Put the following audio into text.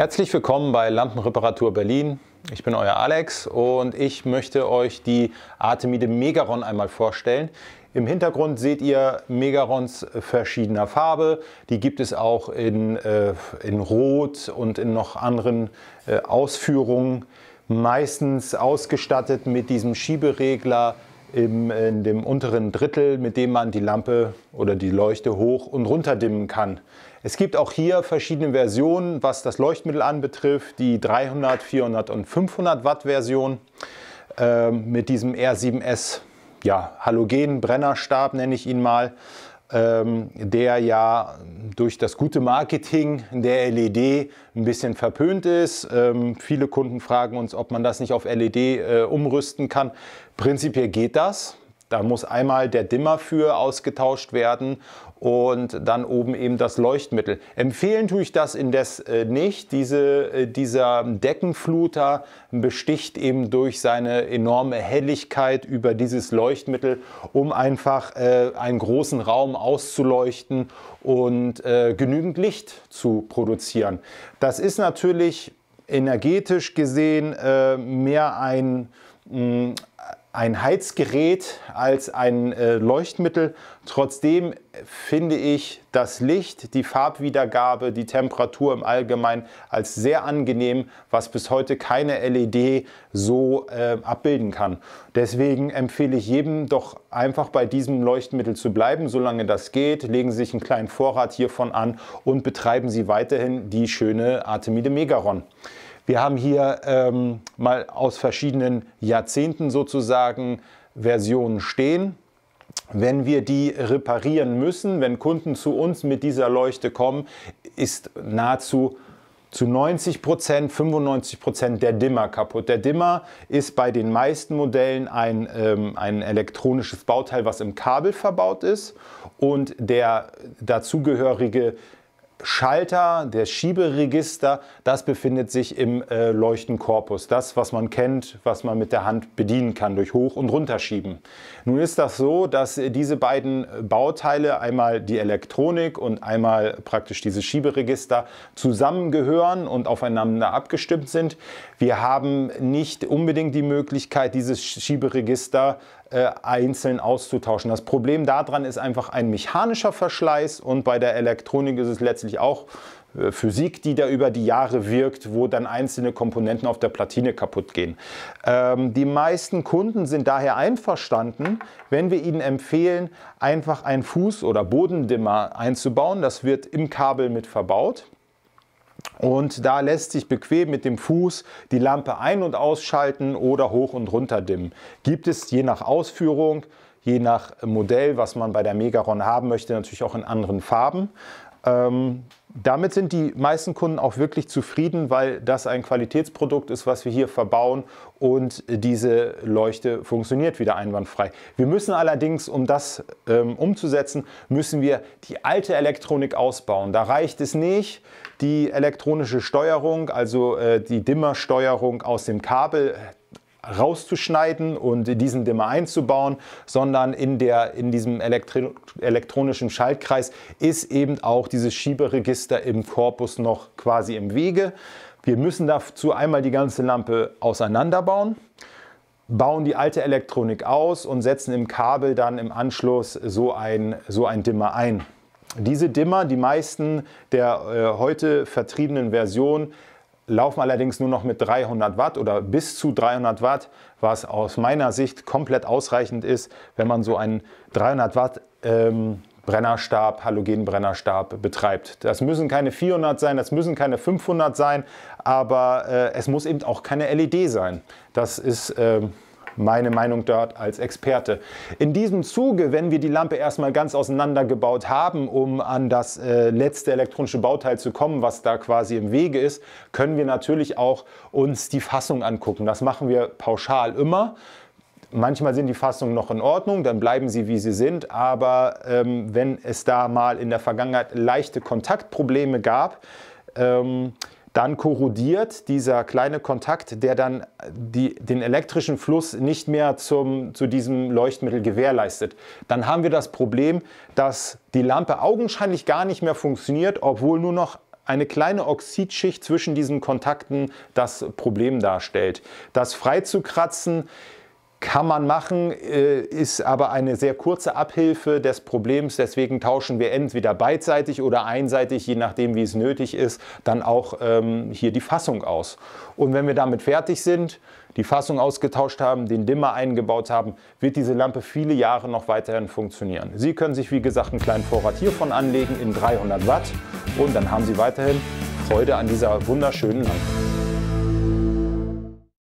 Herzlich willkommen bei Lampenreparatur Berlin. Ich bin euer Alex und ich möchte euch die Artemide Megaron einmal vorstellen. Im Hintergrund seht ihr Megarons verschiedener Farbe. Die gibt es auch in, äh, in Rot und in noch anderen äh, Ausführungen. Meistens ausgestattet mit diesem Schieberegler im, in dem unteren Drittel, mit dem man die Lampe oder die Leuchte hoch und runter dimmen kann. Es gibt auch hier verschiedene Versionen, was das Leuchtmittel anbetrifft, die 300, 400 und 500 Watt Version äh, mit diesem R7S ja, Halogen-Brennerstab nenne ich ihn mal. Ähm, der ja durch das gute Marketing der LED ein bisschen verpönt ist. Ähm, viele Kunden fragen uns, ob man das nicht auf LED äh, umrüsten kann. Prinzipiell geht das. Da muss einmal der Dimmer für ausgetauscht werden und dann oben eben das Leuchtmittel. Empfehlen tue ich das indes äh, nicht. Diese, äh, dieser Deckenfluter besticht eben durch seine enorme Helligkeit über dieses Leuchtmittel, um einfach äh, einen großen Raum auszuleuchten und äh, genügend Licht zu produzieren. Das ist natürlich energetisch gesehen äh, mehr ein mm, ein Heizgerät als ein äh, Leuchtmittel. Trotzdem finde ich das Licht, die Farbwiedergabe, die Temperatur im Allgemeinen als sehr angenehm, was bis heute keine LED so äh, abbilden kann. Deswegen empfehle ich jedem doch einfach bei diesem Leuchtmittel zu bleiben, solange das geht. Legen Sie sich einen kleinen Vorrat hiervon an und betreiben Sie weiterhin die schöne Artemide Megaron. Wir haben hier ähm, mal aus verschiedenen Jahrzehnten sozusagen Versionen stehen. Wenn wir die reparieren müssen, wenn Kunden zu uns mit dieser Leuchte kommen, ist nahezu zu 90 Prozent, 95 Prozent der Dimmer kaputt. Der Dimmer ist bei den meisten Modellen ein, ähm, ein elektronisches Bauteil, was im Kabel verbaut ist und der dazugehörige Schalter, der Schieberegister, das befindet sich im äh, Leuchtenkorpus. Das, was man kennt, was man mit der Hand bedienen kann durch Hoch- und Runterschieben. Nun ist das so, dass äh, diese beiden äh, Bauteile, einmal die Elektronik und einmal praktisch dieses Schieberegister, zusammengehören und aufeinander abgestimmt sind. Wir haben nicht unbedingt die Möglichkeit, dieses Schieberegister äh, einzeln auszutauschen. Das Problem daran ist einfach ein mechanischer Verschleiß und bei der Elektronik ist es letztlich auch äh, Physik, die da über die Jahre wirkt, wo dann einzelne Komponenten auf der Platine kaputt gehen. Ähm, die meisten Kunden sind daher einverstanden, wenn wir ihnen empfehlen, einfach einen Fuß- oder Bodendimmer einzubauen. Das wird im Kabel mit verbaut. Und da lässt sich bequem mit dem Fuß die Lampe ein- und ausschalten oder hoch und runter dimmen. Gibt es je nach Ausführung, je nach Modell, was man bei der Megaron haben möchte, natürlich auch in anderen Farben. Ähm, damit sind die meisten Kunden auch wirklich zufrieden, weil das ein Qualitätsprodukt ist, was wir hier verbauen und diese Leuchte funktioniert wieder einwandfrei. Wir müssen allerdings, um das ähm, umzusetzen, müssen wir die alte Elektronik ausbauen. Da reicht es nicht, die elektronische Steuerung, also äh, die Dimmersteuerung aus dem Kabel rauszuschneiden und diesen Dimmer einzubauen, sondern in, der, in diesem Elektri elektronischen Schaltkreis ist eben auch dieses Schieberegister im Korpus noch quasi im Wege. Wir müssen dazu einmal die ganze Lampe auseinanderbauen, bauen die alte Elektronik aus und setzen im Kabel dann im Anschluss so ein, so ein Dimmer ein. Diese Dimmer, die meisten der äh, heute vertriebenen Versionen, laufen allerdings nur noch mit 300 Watt oder bis zu 300 Watt, was aus meiner Sicht komplett ausreichend ist, wenn man so einen 300 Watt ähm, Brennerstab, Halogenbrennerstab betreibt. Das müssen keine 400 sein, das müssen keine 500 sein, aber äh, es muss eben auch keine LED sein. Das ist... Ähm, meine Meinung dort als Experte. In diesem Zuge, wenn wir die Lampe erstmal ganz auseinandergebaut haben, um an das äh, letzte elektronische Bauteil zu kommen, was da quasi im Wege ist, können wir natürlich auch uns die Fassung angucken. Das machen wir pauschal immer. Manchmal sind die Fassungen noch in Ordnung, dann bleiben sie wie sie sind, aber ähm, wenn es da mal in der Vergangenheit leichte Kontaktprobleme gab, ähm, dann korrodiert dieser kleine Kontakt, der dann die, den elektrischen Fluss nicht mehr zum, zu diesem Leuchtmittel gewährleistet. Dann haben wir das Problem, dass die Lampe augenscheinlich gar nicht mehr funktioniert, obwohl nur noch eine kleine Oxidschicht zwischen diesen Kontakten das Problem darstellt. Das freizukratzen kann man machen, äh, ist aber eine sehr kurze Abhilfe des Problems. Deswegen tauschen wir entweder beidseitig oder einseitig, je nachdem, wie es nötig ist, dann auch ähm, hier die Fassung aus. Und wenn wir damit fertig sind, die Fassung ausgetauscht haben, den Dimmer eingebaut haben, wird diese Lampe viele Jahre noch weiterhin funktionieren. Sie können sich, wie gesagt, einen kleinen Vorrat hiervon anlegen in 300 Watt und dann haben Sie weiterhin Freude an dieser wunderschönen Lampe.